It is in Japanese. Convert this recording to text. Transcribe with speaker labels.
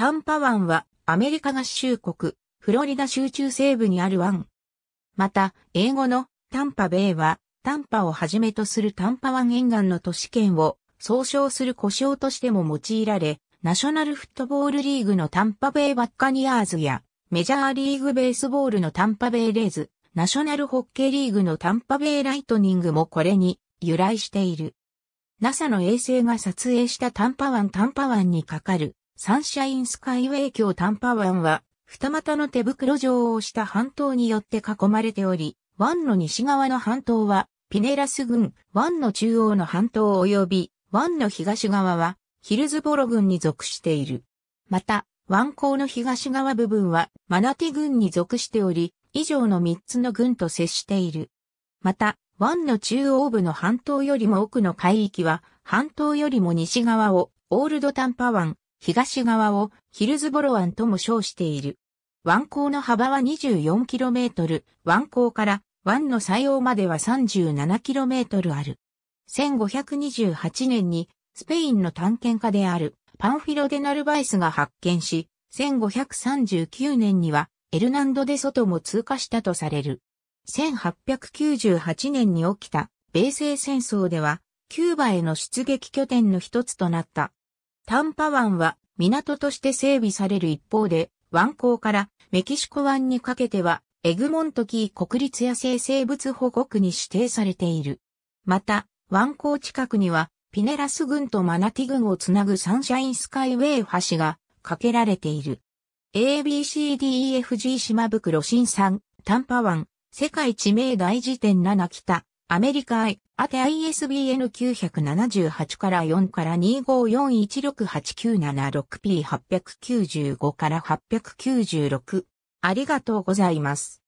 Speaker 1: タンパ湾はアメリカ合衆国、フロリダ州中西部にある湾。また、英語のタンパベイは、タンパをはじめとするタンパ湾沿岸の都市圏を総称する故障としても用いられ、ナショナルフットボールリーグのタンパベイバッカニアーズや、メジャーリーグベースボールのタンパベイレーズ、ナショナルホッケーリーグのタンパベイライトニングもこれに由来している。NASA の衛星が撮影したタンパ湾タンパ湾にかかるサンシャインスカイウェイ橋タンパ湾は、二股の手袋状をした半島によって囲まれており、湾の西側の半島は、ピネラス郡、湾の中央の半島及び、湾の東側は、ヒルズボロ郡に属している。また、湾口の東側部分は、マナティ郡に属しており、以上の三つの郡と接している。また、湾の中央部の半島よりも奥の海域は、半島よりも西側を、オールドタンパ湾、東側をヒルズボロ湾とも称している。湾口の幅は 24km、湾口から湾の採用までは 37km ある。1528年にスペインの探検家であるパンフィロデナルバイスが発見し、1539年にはエルナンドで外も通過したとされる。1898年に起きた米西戦争では、キューバへの出撃拠点の一つとなったタンパ湾は港として整備される一方で、湾港からメキシコ湾にかけては、エグモントキー国立野生生物保護区に指定されている。また、湾港近くには、ピネラス郡とマナティ郡をつなぐサンシャインスカイウェイ橋が架けられている。ABCDEFG 島袋新山、丹波湾、世界知名大辞典7北、アメリカ I、アテ ISBN 978から4から25416897 6 p 895から896。ありがとうございます。